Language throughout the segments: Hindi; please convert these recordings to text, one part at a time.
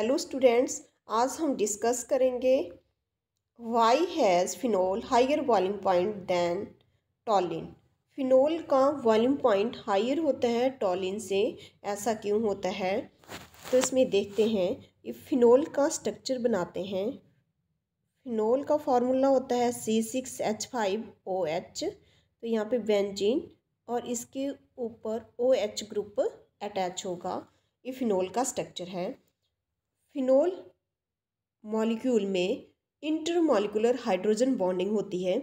हेलो स्टूडेंट्स आज हम डिस्कस करेंगे why has phenol higher volume point than toluene phenol का वॉल्यूम पॉइंट हायर होता है टॉलिन से ऐसा क्यों होता है तो इसमें देखते हैं ये फिनोल का स्ट्रक्चर बनाते हैं फिनोल का फार्मूला होता है C six H five O H तो यहाँ पे बेंजीन और इसके ऊपर ओ एच ग्रुप अटैच होगा ये फिनोल का स्ट्रक्चर है फिनोल मॉलिक्यूल में इंटरमोलिकुलर हाइड्रोजन बॉन्डिंग होती है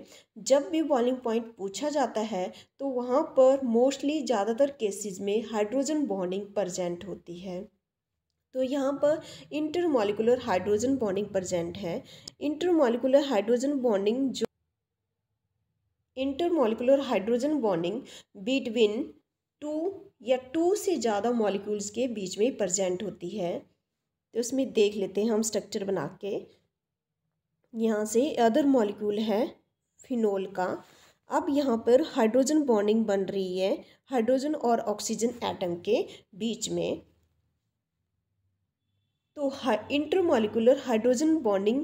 जब भी बॉइलिंग पॉइंट पूछा जाता है तो वहाँ पर मोस्टली ज़्यादातर केसेस में हाइड्रोजन बॉन्डिंग प्रजेंट होती है तो यहाँ पर इंटरमोलिकुलर हाइड्रोजन बॉन्डिंग प्रजेंट है इंटरमोलिकुलर हाइड्रोजन बॉन्डिंग जो intermolecular hydrogen bonding between two या टू से ज़्यादा मॉलिक्यूल्स के बीच में प्रजेंट होती है तो उसमें देख लेते हैं हम स्ट्रक्चर बना के यहाँ से अदर मॉलिक्यूल है फिनोल का अब यहाँ पर हाइड्रोजन बॉन्डिंग बन रही है हाइड्रोजन और ऑक्सीजन एटम के बीच में तो इंटर मोलिकुलर हाइड्रोजन बॉन्डिंग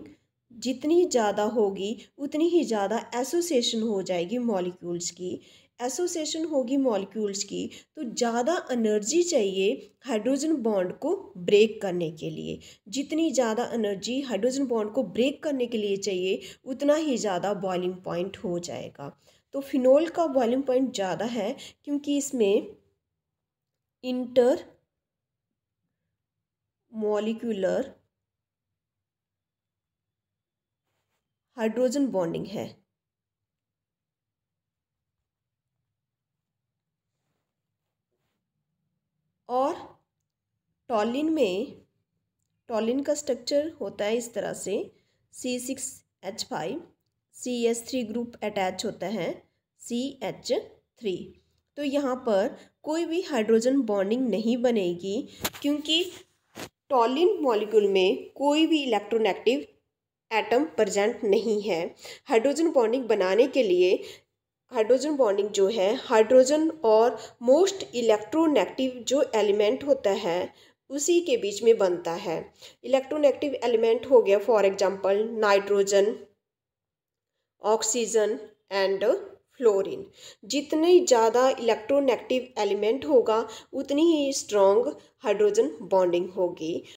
जितनी ज़्यादा होगी उतनी ही ज़्यादा एसोसिएशन हो जाएगी मॉलिक्यूल्स की एसोसिएशन होगी मॉलिक्यूल्स की तो ज़्यादा एनर्जी चाहिए हाइड्रोजन बॉन्ड को ब्रेक करने के लिए जितनी ज़्यादा एनर्जी हाइड्रोजन बॉन्ड को ब्रेक करने के लिए चाहिए उतना ही ज़्यादा बॉइलिंग पॉइंट हो जाएगा तो फिनोल का बॉइलिंग पॉइंट ज़्यादा है क्योंकि इसमें इंटर मॉलिक्यूलर हाइड्रोजन बॉन्डिंग है और टॉलिन में टॉलिन का स्ट्रक्चर होता है इस तरह से C six H five C S three group attach होता है सी एच थ्री तो यहाँ पर कोई भी हाइड्रोजन बॉन्डिंग नहीं बनेगी क्योंकि टॉलिन मॉलिक्यूल में कोई भी इलेक्ट्रोनेगेटिव एटम प्रजेंट नहीं है हाइड्रोजन बॉन्डिंग बनाने के लिए हाइड्रोजन बॉन्डिंग जो है हाइड्रोजन और मोस्ट इलेक्ट्रोनेगेटिव जो एलिमेंट होता है उसी के बीच में बनता है इलेक्ट्रोनेगेटिव एलिमेंट हो गया for example nitrogen oxygen and fluorine जितने ज़्यादा इलेक्ट्रोनेगेटिव एलिमेंट होगा उतनी ही स्ट्रॉन्ग हाइड्रोजन बॉन्डिंग होगी